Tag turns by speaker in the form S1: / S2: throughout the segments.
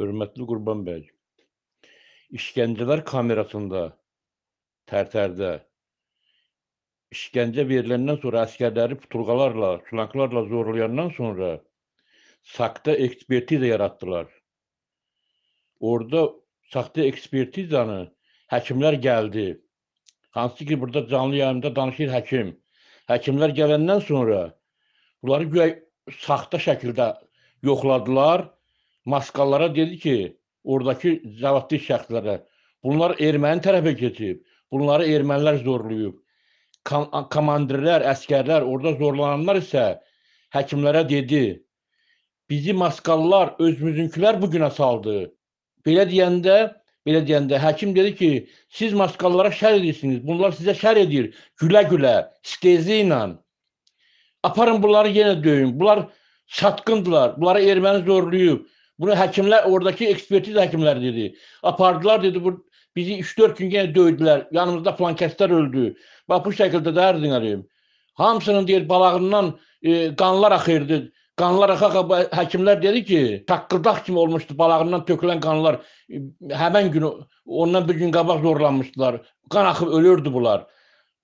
S1: Hörmətli Qurban bəy, işgəncələr kamerasında Tərtərdə işgəncə veriləndən sonra əskərləri putulğalarla, çulanklarla zorlayandan sonra saxta ekspertiza yaratdılar. Orada saxta ekspertizanı həkimlər gəldi. Hansı ki burada canlı yayımda danışır həkim. Həkimlər gələndən sonra bunları güya saxta şəkildə yoxladılar maskalara dedi ki, oradakı zəvatlı şəxslərə, bunlar erməni tərəfə keçib, bunları ermənilər zorlayıb. Kom komandirlər, əskərlər, orada zorlananlar isə həkimlərə dedi, bizi maskallar özümüzünkülər bu günə saldı. Belə deyəndə, belə deyəndə həkim dedi ki, siz maskallara şər edirsiniz. Bunlar sizə şər edir. Gülə-gülə, stezi ilə. Aparın bunları yenə döyün. Bunlar çatqındılar. Bunları erməni zorlayıb. Bunu həkimlər, oradakı ekspertiz həkimlər dedi. Apardılar dedi bu bizi 3-4 gün yenə döydülər. Yanımızda flankəslər öldü. Bax bu şəkildə də ərzin eləyim. Hamısının deyir balağından e, qanlar axırdı. Qanlar axa həkimlər dedi ki, taqqıldaq kimi olmuşdu balağından tökülən qanlar. E, həmən gün ondan bir gün qabaq zorlanmışdılar. Qan axıb ölürdü bunlar.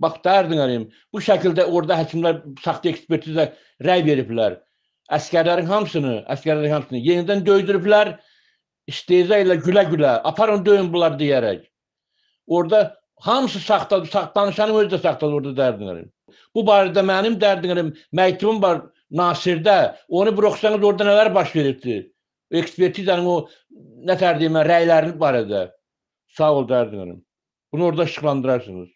S1: Bax dərdin eləyim. Bu şəkildə orada həkimlər saxta ekspertizə rəy veriblər. Əskərlərin hamısını, əskərlərin hamısını yenidən döydürüblər istehza ilə gülə-gülə, aparın döyün bunlar deyərək. Orada hamısı saxtadır, saxt, danışanın özü də saxtadır orada dərdinlərim. Bu barədə mənim dərdinlərim, məktubum var Nasirdə, onu bıroxsanız orada nələr baş verirdi? Ekspertizanın o, nə tər deyim mən, rəylərini barədə. Sağ ol dərdinlərim. Bunu orada işıqlandırarsınız.